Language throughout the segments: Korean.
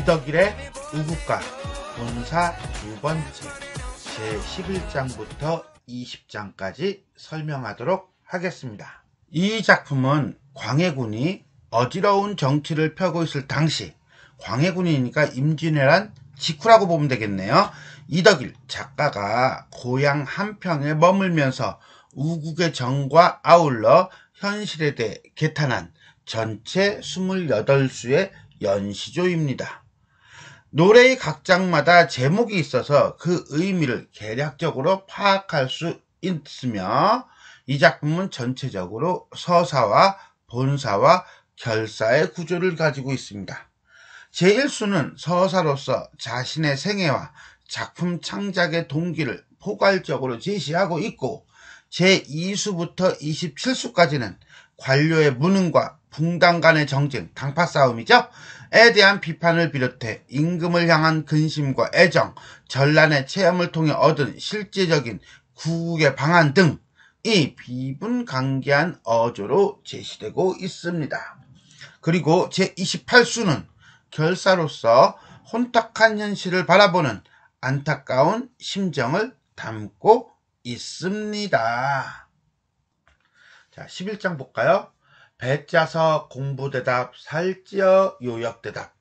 이덕일의 우국가 본사 두 번째 제11장부터 20장까지 설명하도록 하겠습니다. 이 작품은 광해군이 어지러운 정치를 펴고 있을 당시 광해군이니까 임진왜란 직후라고 보면 되겠네요. 이덕일 작가가 고향 한평에 머물면서 우국의 정과 아울러 현실에 대해 개탄한 전체 28수의 연시조입니다. 노래의 각 장마다 제목이 있어서 그 의미를 계략적으로 파악할 수 있으며 이 작품은 전체적으로 서사와 본사와 결사의 구조를 가지고 있습니다. 제1수는 서사로서 자신의 생애와 작품 창작의 동기를 포괄적으로 제시하고 있고 제2수부터 27수까지는 관료의 무능과 붕당 간의 정쟁, 당파 싸움이죠. 에 대한 비판을 비롯해 임금을 향한 근심과 애정, 전란의 체험을 통해 얻은 실제적인 구국의 방안 등 이 비분강개한 어조로 제시되고 있습니다. 그리고 제28수는 결사로서 혼탁한 현실을 바라보는 안타까운 심정을 담고 있습니다. 자, 11장 볼까요? 배짜서 공부대답, 살찌어 요역대답.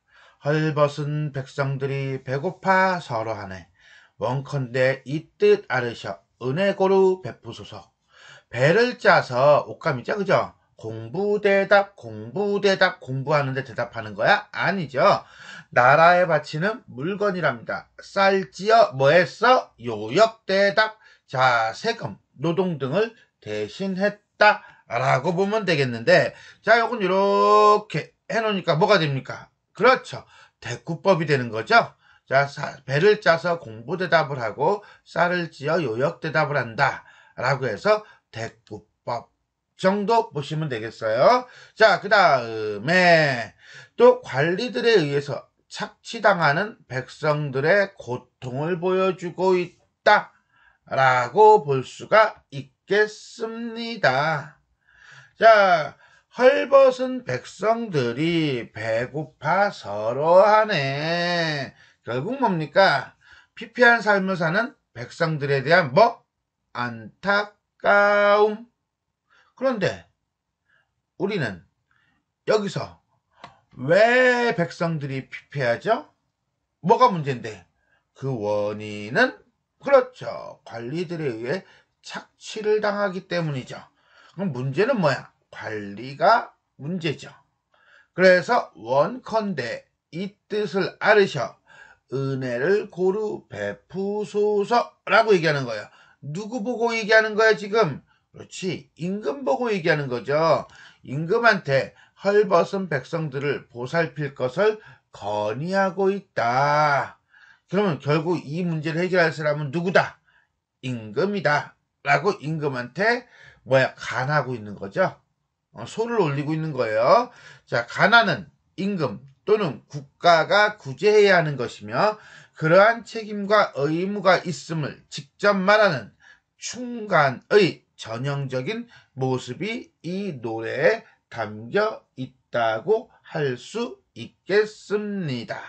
헐벗은 백성들이 배고파 서로하네 원컨대 이 뜻 아르셔 은혜고루 베푸소서. 배를 짜서 옷감이죠, 그죠? 공부 대답, 공부 대답, 공부하는데 대답하는 거야? 아니죠. 나라에 바치는 물건이랍니다. 쌀지어 뭐 했어? 요역 대답, 자, 세금, 노동 등을 대신했다. 있다라고 보면 되겠는데 자 요건 이렇게 해놓으니까 뭐가 됩니까? 그렇죠. 대구법이 되는 거죠. 자 배를 짜서 공부 대답을 하고 쌀을 지어 요역 대답을 한다 라고 해서 대구법 정도 보시면 되겠어요. 자, 그 다음에 또 관리들에 의해서 착취당하는 백성들의 고통을 보여주고 있다. 라고 볼 수가 있 있겠습니다. 자, 헐벗은 백성들이 배고파 서러하네. 결국 뭡니까? 피폐한 삶을 사는 백성들에 대한 뭐? 안타까움. 그런데 우리는 여기서 왜 백성들이 피폐하죠? 뭐가 문제인데? 그 원인은 그렇죠. 관리들에 의해 착취를 당하기 때문이죠. 그럼 문제는 뭐야? 관리가 문제죠. 그래서 원컨대 이 뜻을 아르셔 은혜를 고루 베푸소서라고 얘기하는 거예요. 누구 보고 얘기하는 거야 지금? 그렇지 임금 보고 얘기하는 거죠. 임금한테 헐벗은 백성들을 보살필 것을 건의하고 있다. 그러면 결국 이 문제를 해결할 사람은 누구다? 임금이다. 라고 임금한테 뭐야 간하고 있는 거죠. 어, 소를 올리고 있는 거예요. 자가난는 임금 또는 국가가 구제해야 하는 것이며 그러한 책임과 의무가 있음을 직접 말하는 충간의 전형적인 모습이 이 노래에 담겨 있다고 할 수 있겠습니다.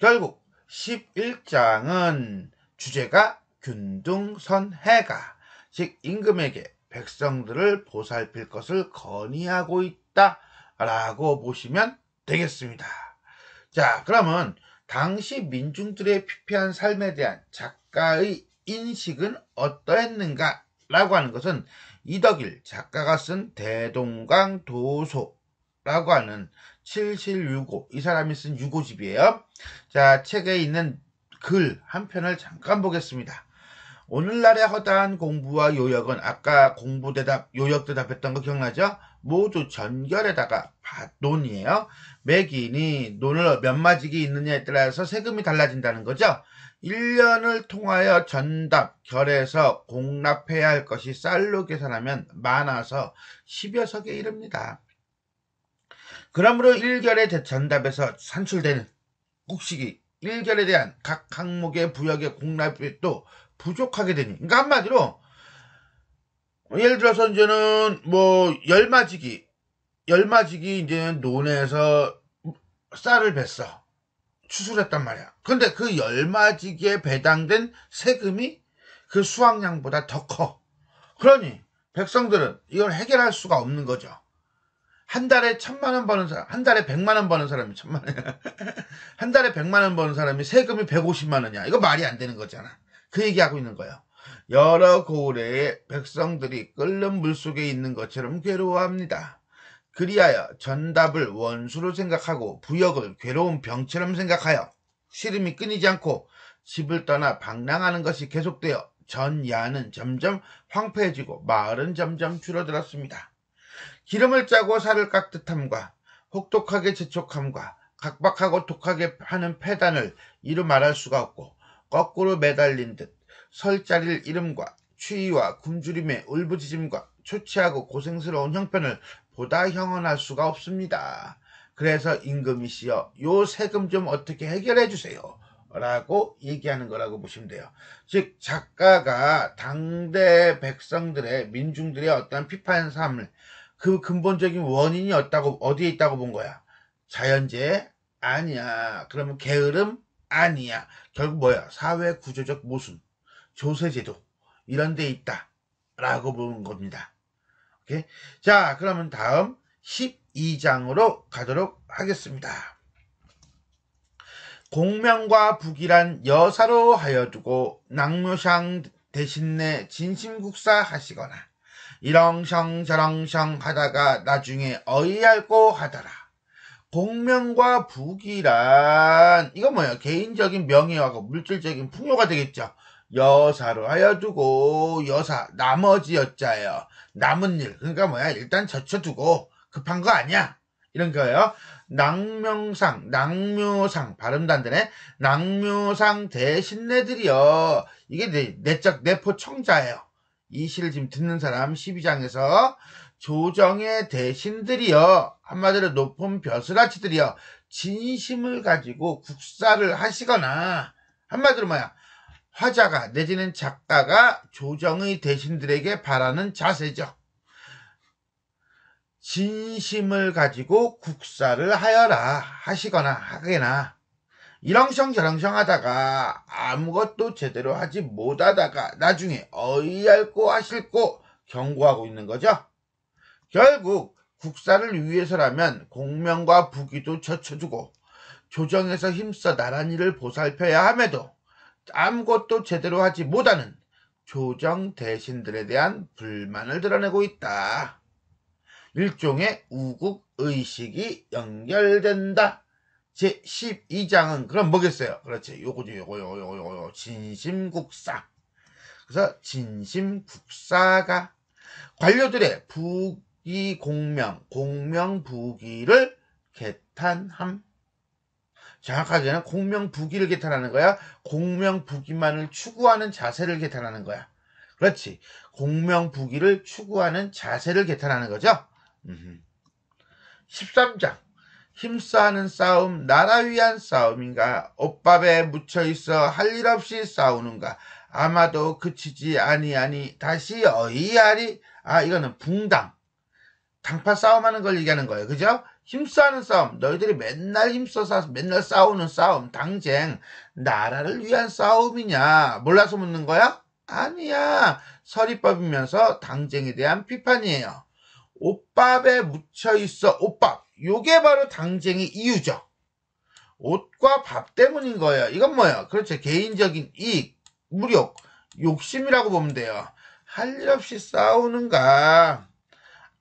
결국 11장은 주제가 균등선해가 즉 임금에게 백성들을 보살필 것을 건의하고 있다 라고 보시면 되겠습니다. 자 그러면 당시 민중들의 피폐한 삶에 대한 작가의 인식은 어떠했는가 라고 하는 것은 이덕일 작가가 쓴 대동강 도소라고 하는 7765이 사람이 쓴 유고집이에요. 자 책에 있는 글 한 편을 잠깐 보겠습니다. 오늘날의 허다한 공부와 요역은 아까 공부 대답, 요역 대답했던 거 기억나죠? 모두 전결에다가 밭돈이에요. 맥이니 논을 몇 마지기 있느냐에 따라서 세금이 달라진다는 거죠. 1년을 통하여 전답, 결에서 공납해야 할 것이 쌀로 계산하면 많아서 10여 석에 이릅니다. 그러므로 1결의 전답에서 산출되는 곡식이 1결에 대한 각 항목의 부역의 공납비도 부족하게 되니. 그러니까 한마디로 예를 들어서 이제는 뭐 열마지기 열마지기 이제는 논에서 쌀을 뱄어 추술했단 말이야. 근데 그 열마지기에 배당된 세금이 그 수확량보다 더 커. 그러니 백성들은 이걸 해결할 수가 없는 거죠. 한 달에 천만 원 버는 사람, 한 달에 백만 원 버는 사람이 천만 원이야. 한 달에 백만 원 버는 사람이 세금이 백오십만 원이야. 이거 말이 안 되는 거잖아. 그 얘기하고 있는 거예요. 여러 고을의 백성들이 끓는 물속에 있는 것처럼 괴로워합니다. 그리하여 전답을 원수로 생각하고 부역을 괴로운 병처럼 생각하여 시름이 끊이지 않고 집을 떠나 방랑하는 것이 계속되어 전야는 점점 황폐해지고 마을은 점점 줄어들었습니다. 기름을 짜고 살을 깎듯함과 혹독하게 재촉함과 각박하고 독하게 하는 패단을 이루 말할 수가 없고 거꾸로 매달린 듯 설자리를 이름과 추위와 굶주림의 울부짖음과 초췌하고 고생스러운 형편을 보다 형언할 수가 없습니다. 그래서 임금이시여 요 세금 좀 어떻게 해결해 주세요. 라고 얘기하는 거라고 보시면 돼요. 즉 작가가 당대 백성들의 민중들의 어떤 피 비판 삶을 그 근본적인 원인이 어디에 있다고 본 거야. 자연재해? 아니야. 그러면 게으름? 아니야. 결국 뭐야? 사회 구조적 모순, 조세제도 이런 데 있다라고 보는 겁니다. 오케이? 자, 그러면 다음 12장으로 가도록 하겠습니다. 공명과 북이란 여사로 하여 두고 낙묘상 대신내 진심국사 하시거나 이렁성 저렁성 하다가 나중에 어이할고 하더라. 공명과 부귀란 이건 뭐예요? 개인적인 명예와 물질적인 풍요가 되겠죠. 여사로 하여 두고 여사 나머지 여자예요. 남은 일 그러니까 뭐야 일단 젖혀두고 급한 거 아니야 이런 거예요. 낙명상낙묘상 발음 단들의 낙묘상 대신내들이요. 이게 내적 내포 청자예요. 이 시를 지금 듣는 사람 12장에서 조정의 대신들이여 한마디로 높은 벼슬아치들이여 진심을 가지고 국사를 하시거나 한마디로 뭐야 화자가 내지는 작가가 조정의 대신들에게 바라는 자세죠. 진심을 가지고 국사를 하여라 하시거나 하게나 이렁성저렁성 하다가 아무것도 제대로 하지 못하다가 나중에 어이할고 하실고 경고하고 있는 거죠. 결국 국사를 위해서라면 공명과 부귀도 젖혀주고 조정에서 힘써 나란 일을 보살펴야 함에도 아무것도 제대로 하지 못하는 조정 대신들에 대한 불만을 드러내고 있다. 일종의 우국 의식이 연결된다. 제 12장은 그럼 뭐겠어요? 그렇지. 요거죠. 요거 요거 요거 요거 진심국사. 그래서 진심국사가 관료들의 부귀 공명, 공명 부귀를 개탄함. 정확하게는 공명 부귀를 개탄하는 거야. 공명 부귀만을 추구하는 자세를 개탄하는 거야. 그렇지. 공명 부귀를 추구하는 자세를 개탄하는 거죠. 13장. 힘싸는 싸움, 나라 위한 싸움인가? 옷밥에 묻혀 있어 할 일 없이 싸우는가? 아마도 그치지 아니하니 다시 어이하리. 아 이거는 붕당, 당파 싸움하는 걸 얘기하는 거예요, 그죠? 힘싸는 싸움, 너희들이 맨날 힘써서 맨날 싸우는 싸움, 당쟁, 나라를 위한 싸움이냐? 몰라서 묻는 거야? 아니야. 서리법이면서 당쟁에 대한 비판이에요. 옷밥에 묻혀 있어, 옷밥. 요게 바로 당쟁의 이유죠. 옷과 밥 때문인 거예요. 이건 뭐예요? 그렇죠. 개인적인 이익, 무력, 욕심이라고 보면 돼요. 할 일 없이 싸우는가?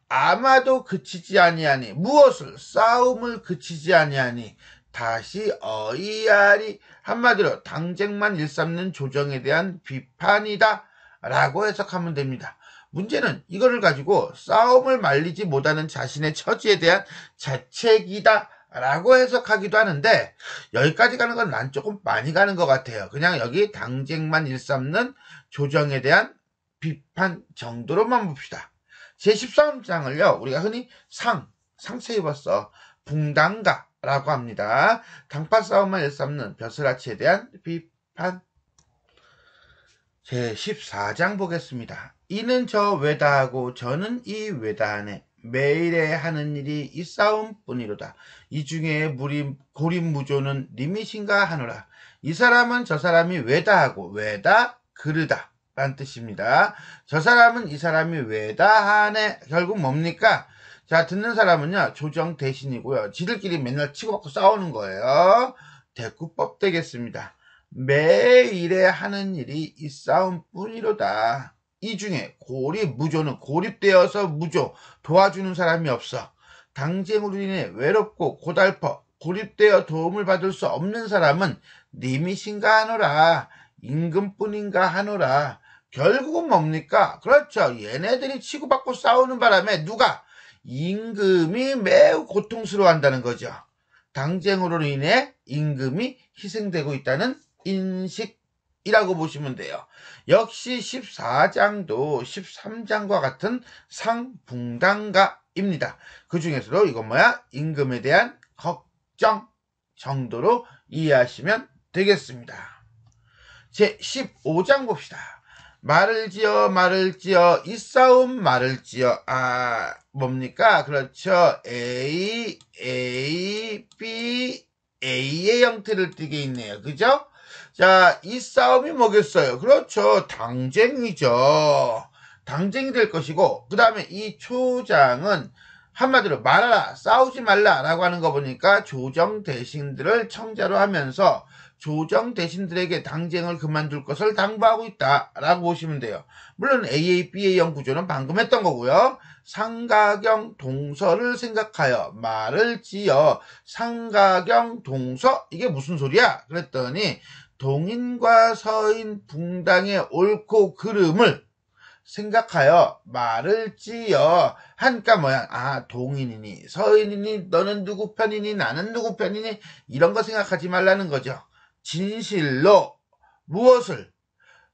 아마도 그치지 아니하니 무엇을 싸움을 그치지 아니하니 다시 어이하리 한마디로 당쟁만 일삼는 조정에 대한 비판이다 라고 해석하면 됩니다. 문제는 이거를 가지고 싸움을 말리지 못하는 자신의 처지에 대한 자책이다. 라고 해석하기도 하는데 여기까지 가는 건 난 조금 많이 가는 것 같아요. 그냥 여기 당쟁만 일삼는 조정에 대한 비판 정도로만 봅시다. 제13장을요. 우리가 흔히 상, 상세 입었어. 붕당가 라고 합니다. 당파 싸움만 일삼는 벼슬아치에 대한 비판 제14장 보겠습니다. 이는 저 외다 하고 저는 이 외다 안에 매일에 하는 일이 이싸움 뿐이로다. 이 중에 무림, 고립무조는 님이신가 하노라. 이 사람은 저 사람이 외다 하고 외다 그르다. 란 뜻입니다. 저 사람은 이 사람이 외다 하네. 결국 뭡니까? 자, 듣는 사람은요, 조정 대신이고요. 지들끼리 맨날 치고고 싸우는 거예요. 대꾸법 되겠습니다. 매일에 하는 일이 이 싸움 뿐이로다. 이 중에 고립 무조는 고립되어서 무조 도와주는 사람이 없어 당쟁으로 인해 외롭고 고달퍼 고립되어 도움을 받을 수 없는 사람은 님이신가 하노라 임금뿐인가 하노라 결국은 뭡니까? 그렇죠. 얘네들이 치고받고 싸우는 바람에 누가 임금이 매우 고통스러워한다는 거죠. 당쟁으로 인해 임금이 희생되고 있다는 인식 이라고 보시면 돼요. 역시 14장도 13장과 같은 상붕당가입니다. 그 중에서도 이건 뭐야? 임금에 대한 걱정 정도로 이해하시면 되겠습니다. 제 15장 봅시다. 말을 지어 말을 지어 이 싸움 말을 지어 아 뭡니까 그렇죠 A A B A의 형태를 띠게 있네요 그죠 자, 이 싸움이 뭐겠어요? 그렇죠. 당쟁이죠. 당쟁이 될 것이고, 그 다음에 이 초장은 한마디로 말하라, 싸우지 말라라고 하는 거 보니까 조정 대신들을 청자로 하면서 조정 대신들에게 당쟁을 그만둘 것을 당부하고 있다라고 보시면 돼요. 물론 AABA형 구조는 방금 했던 거고요. 상가경 동서를 생각하여 말을 지어 상가경 동서 이게 무슨 소리야? 그랬더니 동인과 서인 붕당의 옳고 그름을 생각하여 말을 지어 한가 모양 아 동인이니 서인이니 너는 누구 편이니 나는 누구 편이니 이런 거 생각하지 말라는 거죠. 진실로 무엇을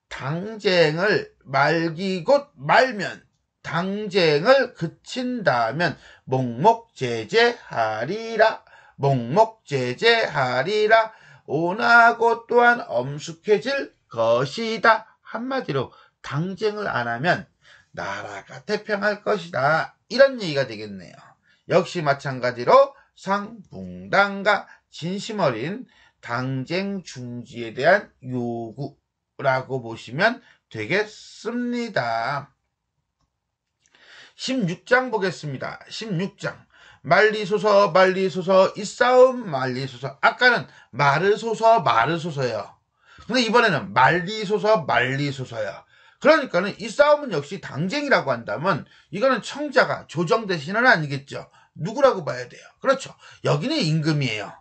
당쟁을 말기곧 말면 당쟁을 그친다면 목목제재하리라 목목제재하리라 온화하고 또한 엄숙해질 것이다. 한마디로 당쟁을 안 하면 나라가 태평할 것이다. 이런 얘기가 되겠네요. 역시 마찬가지로 상붕당과 진심 어린 당쟁 중지에 대한 요구라고 보시면 되겠습니다. 16장 보겠습니다. 16장. 말리소서 말리소서 이 싸움 말리소서 아까는 말을소서말을소서요 근데 이번에는 말리소서 말리소서요 그러니까는 이 싸움은 역시 당쟁이라고 한다면 이거는 청자가 조정 대신은 아니겠죠 누구라고 봐야 돼요 그렇죠 여기는 임금이에요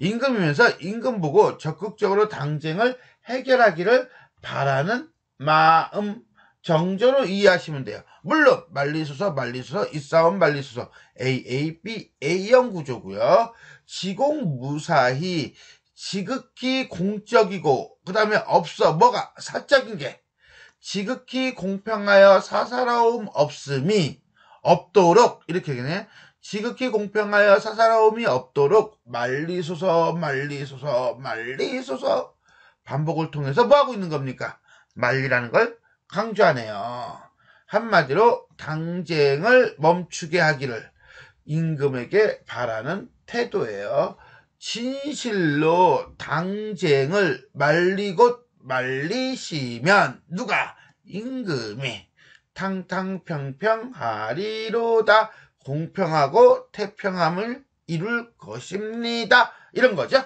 임금이면서 임금 보고 적극적으로 당쟁을 해결하기를 바라는 마음 정조로 이해하시면 돼요. 물론 말리수서, 말리수서, 이싸움 말리수서 AAB A형 구조고요. 지공무사히 지극히 공적이고 그 다음에 없어 뭐가 사적인 게 지극히 공평하여 사사로움 없음이 없도록 이렇게 얘기네. 지극히 공평하여 사사로움이 없도록 말리소서 말리소서 말리소서 반복을 통해서 뭐하고 있는 겁니까? 말리라는 걸 강조하네요. 한마디로 당쟁을 멈추게 하기를 임금에게 바라는 태도예요. 진실로 당쟁을 말리고 말리시면 누가 임금이 탕탕평평하리로다 공평하고 태평함을 이룰 것입니다. 이런 거죠.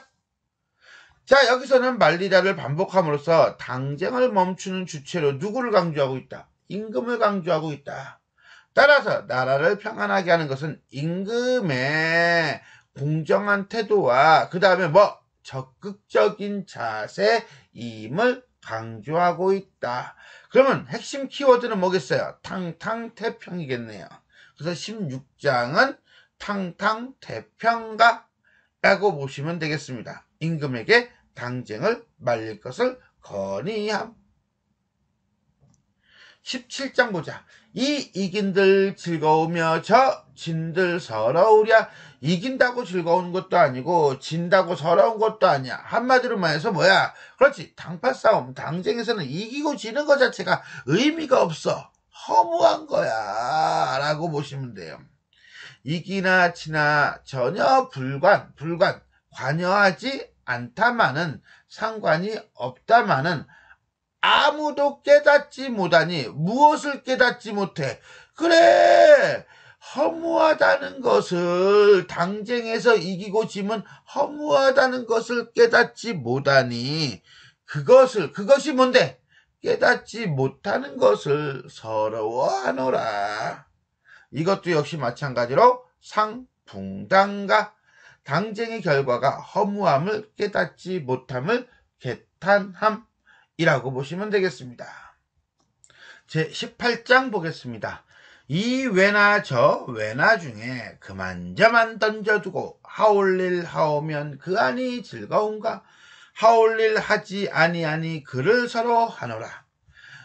자, 여기서는 말리다를 반복함으로써 당쟁을 멈추는 주체로 누구를 강조하고 있다? 임금을 강조하고 있다. 따라서 나라를 평안하게 하는 것은 임금의 공정한 태도와 그 다음에 뭐 적극적인 자세임을 강조하고 있다. 그러면 핵심 키워드는 뭐겠어요? 탕탕태평이겠네요. 그래서 16장은 탕탕태평가라고 보시면 되겠습니다. 임금에게 당쟁을 말릴 것을 건의함. 17장 보자. 이 이긴들 즐거우며 저 진들 서러우랴. 이긴다고 즐거운 것도 아니고 진다고 서러운 것도 아니야. 한마디로 말해서 뭐야? 그렇지. 당파 싸움, 당쟁에서는 이기고 지는 것 자체가 의미가 없어. 허무한 거야. 라고 보시면 돼요. 이기나 치나 전혀 불관, 불관, 관여하지 않다마는 상관이 없다마는 아무도 깨닫지 못하니 무엇을 깨닫지 못해 그래 허무하다는 것을 당쟁에서 이기고 짐은 허무하다는 것을 깨닫지 못하니 그것을 그것이 뭔데 깨닫지 못하는 것을 서러워하노라 이것도 역시 마찬가지로 상붕당과 당쟁의 결과가 허무함을 깨닫지 못함을 개탄함이라고 보시면 되겠습니다. 제 18장 보겠습니다. 이 외나 저 외나 중에 그만 저만 던져두고 하올릴 하오면 그 안이 즐거운가 하올릴 하지 아니하니 그를 서로 하노라.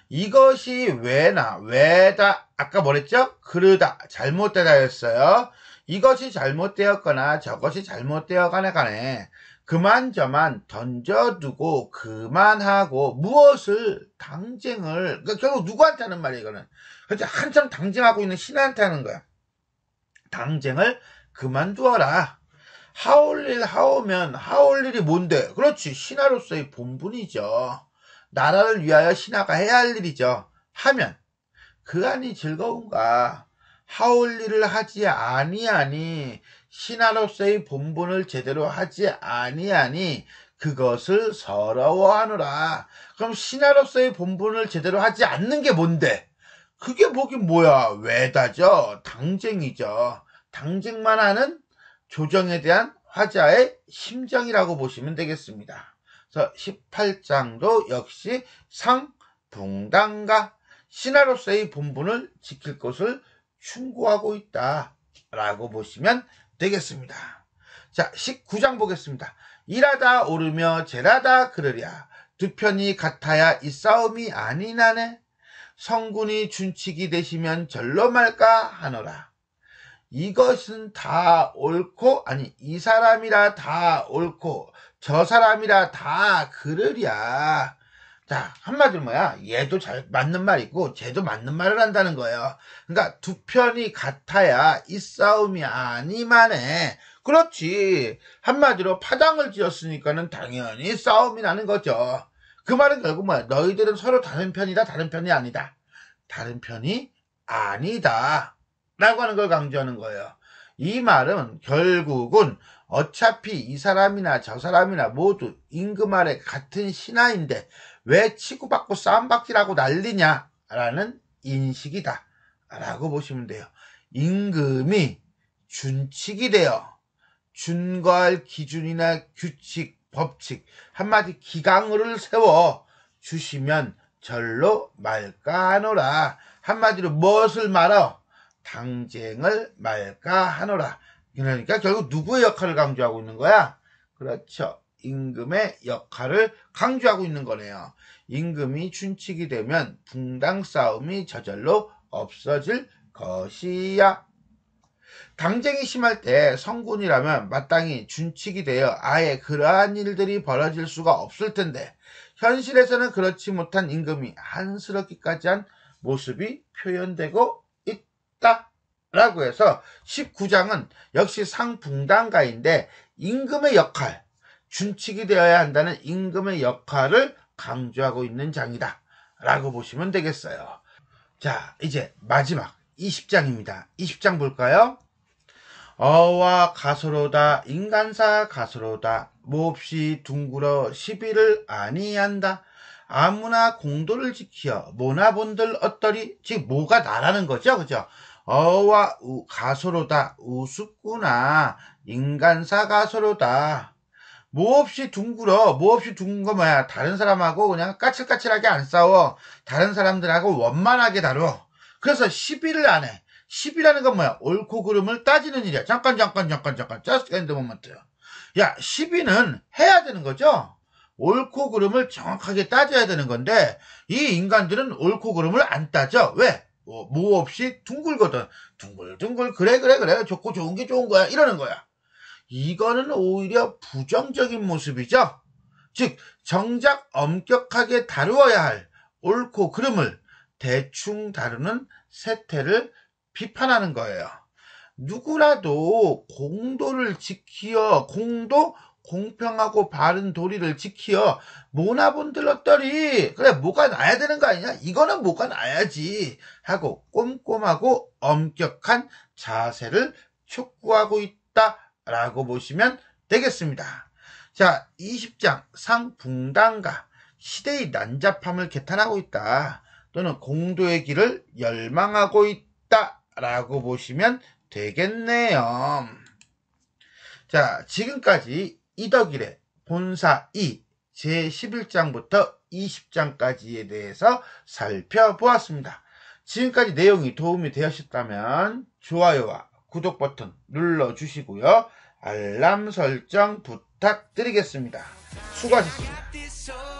이것이 왜나 왜다 아까 뭐랬죠? 그르다 잘못되다였어요. 이것이 잘못되었거나 저것이 잘못되어 가네 간에 그만 저만 던져두고 그만하고 무엇을 당쟁을 그러니까 결국 누구한테 하는 말이에요 이거는 그렇죠 한참 당쟁하고 있는 신한테 하는 거야 당쟁을 그만두어라 하올일 하오면 하올일이 뭔데 그렇지 신하로서의 본분이죠 나라를 위하여 신하가 해야 할 일이죠 하면 그 안이 즐거운가 하울리를 하지 아니하니 신하로서의 본분을 제대로 하지 아니하니 그것을 서러워하느라 그럼 신하로서의 본분을 제대로 하지 않는 게 뭔데? 그게 보긴 뭐야? 왜다죠? 당쟁이죠. 당쟁만 하는 조정에 대한 화자의 심정이라고 보시면 되겠습니다. 그래서 18장도 역시 상붕당과 신하로서의 본분을 지킬 것을 충고하고 있다라고 보시면 되겠습니다. 자, 19장 보겠습니다. 일하다 오르며 재라다 그러랴. 두 편이 같아야 이 싸움이 아니나네. 성군이 준칙이 되시면 절로 말까 하노라. 이것은 다 옳고, 아니, 이 사람이라 다 옳고, 저 사람이라 다 그러랴. 자, 한마디로 뭐야? 얘도 잘 맞는 말이고 쟤도 맞는 말을 한다는 거예요. 그러니까 두 편이 같아야 이 싸움이 아니만해. 그렇지. 한마디로 파당을 지었으니까는 당연히 싸움이 나는 거죠. 그 말은 결국 뭐야? 너희들은 서로 다른 편이다, 다른 편이 아니다. 다른 편이 아니다. 라고 하는 걸 강조하는 거예요. 이 말은 결국은 어차피 이 사람이나 저 사람이나 모두 임금 아래 같은 신하인데 왜 치고받고 싸움박기라고 난리냐라는 인식이다. 라고 보시면 돼요. 임금이 준칙이 되어 준걸 기준이나 규칙, 법칙, 한마디 기강을 세워 주시면 절로 말까 하노라. 한마디로 무엇을 말어? 당쟁을 말까 하노라. 그러니까 결국 누구의 역할을 강조하고 있는 거야? 그렇죠. 임금의 역할을 강조하고 있는 거네요. 임금이 춘칙이 되면 붕당 싸움이 저절로 없어질 것이야. 당쟁이 심할 때 성군이라면 마땅히 준칙이 되어 아예 그러한 일들이 벌어질 수가 없을 텐데 현실에서는 그렇지 못한 임금이 한스럽기까지 한 모습이 표현되고 있다. 라고 해서 19장은 역시 상붕당가인데 임금의 역할, 준칙이 되어야 한다는 임금의 역할을 강조하고 있는 장이다. 라고 보시면 되겠어요. 자, 이제 마지막 20장입니다. 20장 볼까요? 어와 가소로다 인간사 가소로다 몹시 둥그러 시비를 아니한다 아무나 공도를 지켜 모나본들 어떠리 즉뭐가 나라는 거죠 그죠 어와 우, 가소로다 우습구나 인간사 가소로다 몹시 둥그러, 몹시 둥근 거 뭐야. 다른 사람하고 그냥 까칠까칠하게 안 싸워. 다른 사람들하고 원만하게 다뤄. 그래서 시비를 안 해. 시비라는 건 뭐야? 옳고 그름을 따지는 일이야. 잠깐, 잠깐, 잠깐, 잠깐. just in the moment. 야, 시비는 해야 되는 거죠? 옳고 그름을 정확하게 따져야 되는 건데, 이 인간들은 옳고 그름을 안 따져. 왜? 뭐 없이 둥글거든. 둥글둥글, 그래, 그래, 그래. 좋고 좋은 게 좋은 거야. 이러는 거야. 이거는 오히려 부정적인 모습이죠. 즉, 정작 엄격하게 다루어야 할 옳고 그름을 대충 다루는 세태를 비판하는 거예요. 누구라도 공도를 지키어 공도 공평하고 바른 도리를 지키어 모나본들렀더니 그래 뭐가 나야 되는 거 아니냐 이거는 뭐가 나야지 하고 꼼꼼하고 엄격한 자세를 촉구하고 있다 라고 보시면 되겠습니다. 자, 20장 상붕당과 시대의 난잡함을 개탄하고 있다. 또는 공도의 길을 열망하고 있다. 라고 보시면 되겠네요. 자, 지금까지 이덕일의 본사 2, 제11장부터 20장까지에 대해서 살펴보았습니다. 지금까지 내용이 도움이 되셨다면 좋아요와 구독 버튼 눌러주시고요. 알람 설정 부탁드리겠습니다. 수고하셨습니다.